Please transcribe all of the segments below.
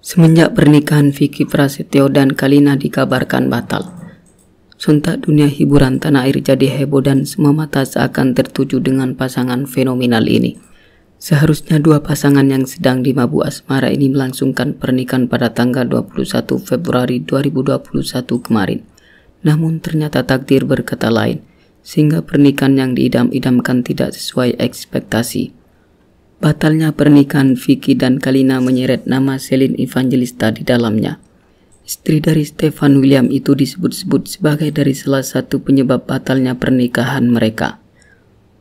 Semenjak pernikahan Vicky Prasetyo dan Kalina dikabarkan batal, Sontak dunia hiburan tanah air jadi heboh dan semua mata seakan tertuju dengan pasangan fenomenal ini. Seharusnya dua pasangan yang sedang di mabu asmara ini melangsungkan pernikahan pada tanggal 21 Februari 2021 kemarin. Namun ternyata takdir berkata lain, sehingga pernikahan yang diidam-idamkan tidak sesuai ekspektasi. Batalnya pernikahan Vicky dan Kalina menyeret nama Celine Evangelista di dalamnya. Istri dari Stefan William itu disebut-sebut sebagai dari salah satu penyebab batalnya pernikahan mereka.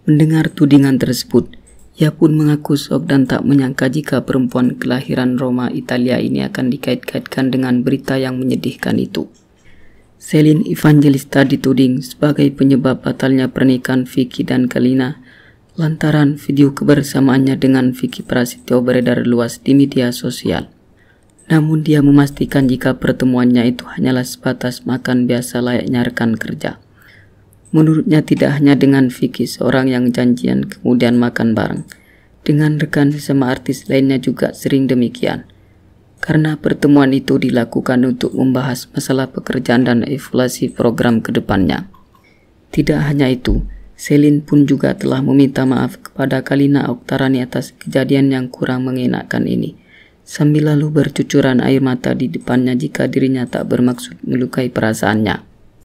Mendengar tudingan tersebut, ia pun mengaku sok dan tak menyangka jika perempuan kelahiran Roma Italia ini akan dikait-kaitkan dengan berita yang menyedihkan itu. Celine Evangelista dituding sebagai penyebab batalnya pernikahan Vicky dan Kalina lantaran video kebersamaannya dengan Vicky Prasetyo beredar luas di media sosial. Namun dia memastikan jika pertemuannya itu hanyalah sebatas makan biasa layaknya rekan kerja. Menurutnya tidak hanya dengan Vicky seorang yang janjian kemudian makan bareng. Dengan rekan sesama artis lainnya juga sering demikian. Karena pertemuan itu dilakukan untuk membahas masalah pekerjaan dan evaluasi program kedepannya. Tidak hanya itu, Selin pun juga telah meminta maaf kepada Kalina Oktarani atas kejadian yang kurang mengenakkan ini. Sambil lalu bercucuran air mata di depannya jika dirinya tak bermaksud melukai perasaannya.